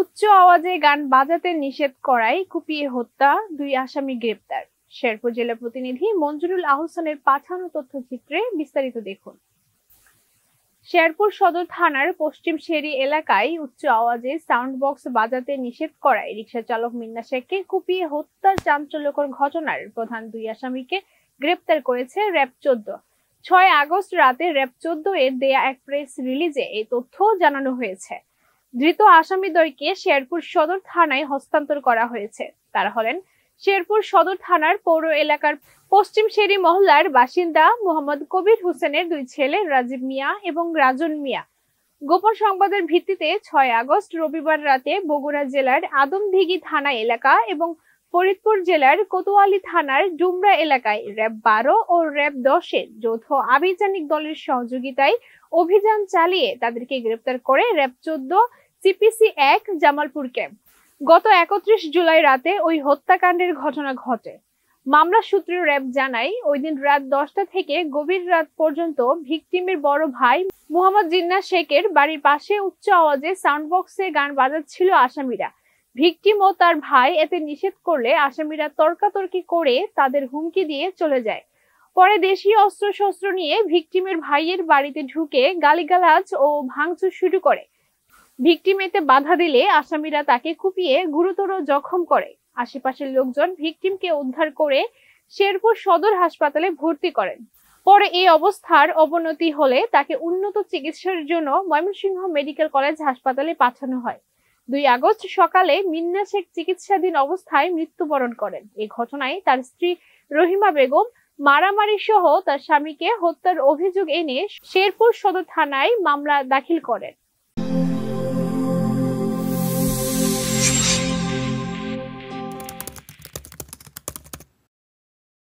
উচ্চ আওয়াজে গান বাজাতে নিষেধ করায় কুপিয়ে হত্যা দুই আসামি গ্রেপ্তার শেরপুর জেলা প্রতিনিধি মঞ্জুরুল আহসানের পাঠানো তথ্যচিত্রে বিস্তারিত দেখুন শেরপুর সদর থানার পশ্চিম শেরি এলাকায় উচ্চ আওয়াজে সাউন্ড বক্স বাজাতে নিষেধ করায় রিক্সা চালক মিন্না শেখকে কুপিয়ে হত্যার চাঞ্চল্যকর ঘটনার প্রধান দুই আসামিকে গ্রেপ্তার করেছে র্যাব চোদ্দ ছয় আগস্ট রাতে র্যাব চোদ্দ এর দেয়া এক প্রেস রিলিজে এই তথ্য জানানো হয়েছে ধৃত আসামিদ্বয়কে শেরপুর সদর থানায় হস্তান্তর করা হয়েছে তারা হলেন শেরপুর সদর থানার পৌর এলাকার পশ্চিম শেরি মহল্লার বাসিন্দা মোহাম্মদ কবির হোসেনের দুই ছেলে রাজীব মিয়া এবং রাজন মিয়া গোপন সংবাদের ভিত্তিতে ছয় আগস্ট রবিবার রাতে বগুড়া জেলার আদমদিঘি থানা এলাকা এবং ফরিদপুর জেলার কোতোয়ালি থানার ডুমরা এলাকায় র্যাব বারো ও র্যাব দশে যৌথ আবিজানিক দলের সহযোগিতায় অভিযান চালিয়ে তাদেরকে গ্রেপ্তার করে র্যাব চোদ্দ সিপিসি এক জামালপুর ক্যাম্প গত একত্রিশ জুলাই রাতে ওই হত্যাকাণ্ডের ঘটনা ঘটে মামলা সূত্রে র্যাব জানায় ওই দিন রাত দশটা থেকে গভীর রাত পর্যন্ত ভিকটিমের বড় ভাই মোহাম্মদ জিন্না শেখের বাড়ির পাশে উচ্চ আওয়াজে সাউন্ড বক্সে গান বাজাচ্ছিল আসামিরা ভিকটিম ও তার ভাই এতে নিষেধ করলে আসামিরা তর্কাতর্কি করে তাদের হুমকি দিয়ে চলে যায় পরে দেশীয় অস্ত্রশস্ত্র নিয়ে ভিকটিমের ভাইয়ের বাড়িতে ঢুকে গালিগালাজ ও ভাঙচুর শুরু করে ভিকটিম এতে বাধা দিলে আসামিরা তাকে কুপিয়ে গুরুতর জখম করে আশেপাশের লোকজন ভিকটিমকে উদ্ধার করে শেরপুর সদর হাসপাতালে ভর্তি করেন পরে এই অবস্থার অবনতি হলে তাকে উন্নত চিকিৎসার জন্য ময়মনসিংহ মেডিকেল কলেজ হাসপাতালে পাঠানো হয় দুই আগস্ট সকালে মিন্না শেখ চিকিৎসাধীন অবস্থায় মৃত্যুবরণ করেন এই ঘটনায় তার স্ত্রী রহিমা বেগম মারামারি সহ তার স্বামীকে হত্যার অভিযোগ এনে শেরপুর সদর থানায় মামলা দাখিল করেন